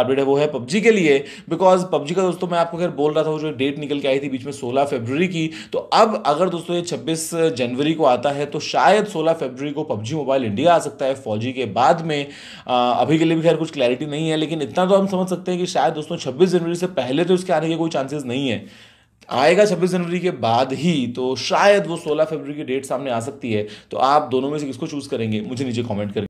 update है वो है पबजी के लिए बिकॉज पबजी का दोस्तों मैं आपको अगर बोल रहा था वो जो डेट निकल के आई थी बीच में 16 फरवरी की तो अब अगर दोस्तों ये 26 जनवरी को आता है तो शायद 16 फरवरी को पबजी मोबाइल इंडिया आ सकता है फौजी के बाद में आ, अभी के लिए भी खैर कुछ क्लैरिटी नहीं है लेकिन इतना तो हम समझ सकते हैं कि शायद दोस्तों छब्बीस जनवरी से पहले तो इसके आने के कोई चांसेस नहीं है आएगा छब्बीस जनवरी के बाद ही तो शायद वो सोलह फरवरी की डेट सामने आ सकती है तो आप दोनों में से किसको चूज़ करेंगे मुझे नीचे कॉमेंट